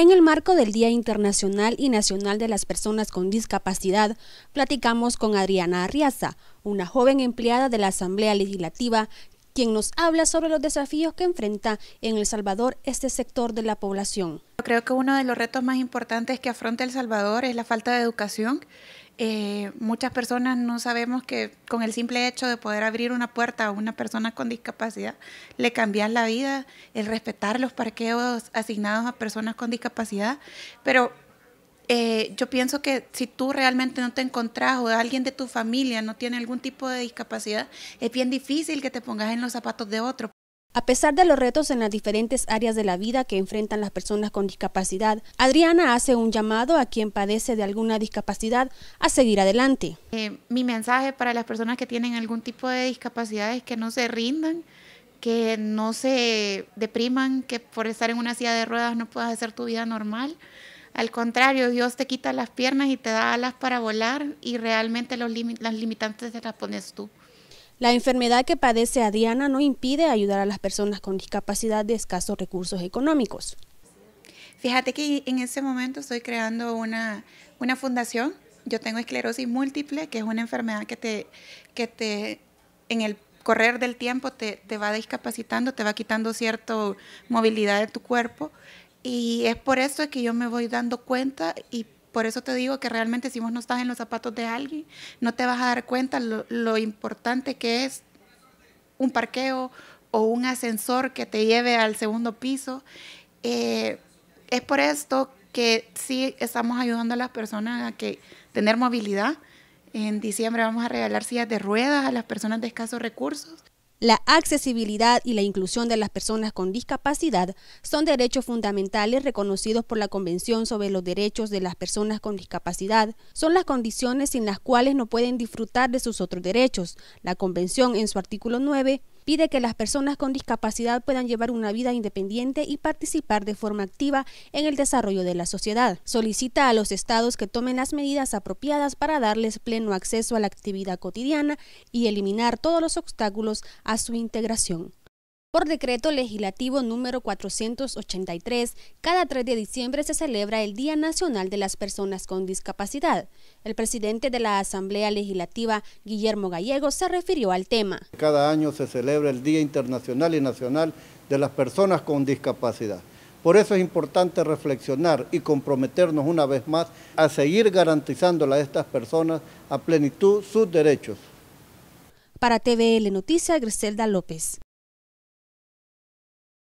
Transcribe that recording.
En el marco del Día Internacional y Nacional de las Personas con Discapacidad, platicamos con Adriana Arriaza, una joven empleada de la Asamblea Legislativa quien nos habla sobre los desafíos que enfrenta en El Salvador este sector de la población. Creo que uno de los retos más importantes que afronta El Salvador es la falta de educación. Eh, muchas personas no sabemos que con el simple hecho de poder abrir una puerta a una persona con discapacidad le cambian la vida, el respetar los parqueos asignados a personas con discapacidad, pero eh, yo pienso que si tú realmente no te encontrás o alguien de tu familia no tiene algún tipo de discapacidad, es bien difícil que te pongas en los zapatos de otro. A pesar de los retos en las diferentes áreas de la vida que enfrentan las personas con discapacidad, Adriana hace un llamado a quien padece de alguna discapacidad a seguir adelante. Eh, mi mensaje para las personas que tienen algún tipo de discapacidad es que no se rindan, que no se depriman, que por estar en una silla de ruedas no puedas hacer tu vida normal. Al contrario, Dios te quita las piernas y te da alas para volar y realmente los las limitantes te las pones tú. La enfermedad que padece a Diana no impide ayudar a las personas con discapacidad de escasos recursos económicos. Fíjate que en ese momento estoy creando una, una fundación. Yo tengo esclerosis múltiple, que es una enfermedad que te, que te en el correr del tiempo te, te va discapacitando, te va quitando cierta movilidad de tu cuerpo. Y es por eso que yo me voy dando cuenta y por eso te digo que realmente si vos no estás en los zapatos de alguien, no te vas a dar cuenta lo, importante que es un parqueo o un ascensor que te lleve al segundo piso. Eh, es por esto que sí estamos ayudando a las personas a que tener movilidad. En diciembre vamos a regalar sillas de ruedas a las personas de escasos recursos. La accesibilidad y la inclusión de las personas con discapacidad son derechos fundamentales reconocidos por la Convención sobre los Derechos de las Personas con Discapacidad. Son las condiciones sin las cuales no pueden disfrutar de sus otros derechos. La Convención, en su artículo 9, pide que las personas con discapacidad puedan llevar una vida independiente y participar de forma activa en el desarrollo de la sociedad. Solicita a los estados que tomen las medidas apropiadas para darles pleno acceso a la actividad cotidiana y eliminar todos los obstáculos a su integración. Por decreto legislativo número 483, cada 3 de diciembre se celebra el Día Nacional de las Personas con Discapacidad. El presidente de la Asamblea Legislativa, Guillermo Gallego, se refirió al tema. Cada año se celebra el Día Internacional y Nacional de las Personas con Discapacidad. Por eso es importante reflexionar y comprometernos una vez más a seguir garantizando a estas personas a plenitud sus derechos. Para TVL Noticias, Griselda López.